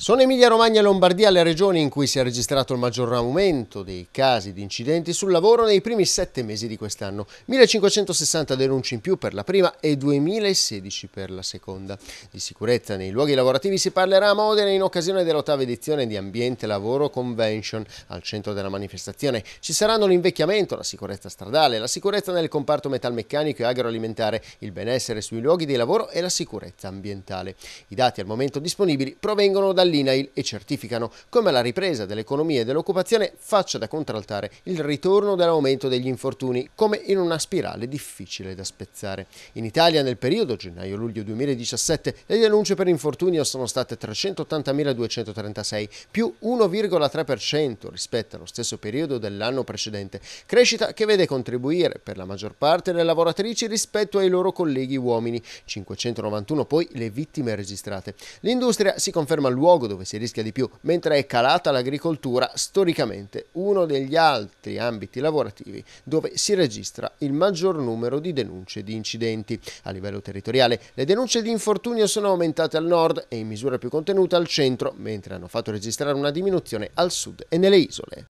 Sono Emilia Romagna e Lombardia le regioni in cui si è registrato il maggior aumento dei casi di incidenti sul lavoro nei primi sette mesi di quest'anno. 1560 denunce in più per la prima e 2016 per la seconda. Di sicurezza nei luoghi lavorativi si parlerà a Modena in occasione dell'ottava edizione di Ambiente Lavoro Convention. Al centro della manifestazione ci saranno l'invecchiamento, la sicurezza stradale, la sicurezza nel comparto metalmeccanico e agroalimentare, il benessere sui luoghi di lavoro e la sicurezza ambientale. I dati al momento disponibili provengono dal all'INAIL e certificano come la ripresa dell'economia e dell'occupazione faccia da contraltare il ritorno dell'aumento degli infortuni, come in una spirale difficile da spezzare. In Italia nel periodo gennaio-luglio 2017 le denunce per infortunio sono state 380.236, più 1,3% rispetto allo stesso periodo dell'anno precedente, crescita che vede contribuire per la maggior parte le lavoratrici rispetto ai loro colleghi uomini, 591 poi le vittime registrate. L'industria si conferma luogo luogo dove si rischia di più, mentre è calata l'agricoltura, storicamente uno degli altri ambiti lavorativi dove si registra il maggior numero di denunce di incidenti. A livello territoriale le denunce di infortunio sono aumentate al nord e in misura più contenuta al centro, mentre hanno fatto registrare una diminuzione al sud e nelle isole.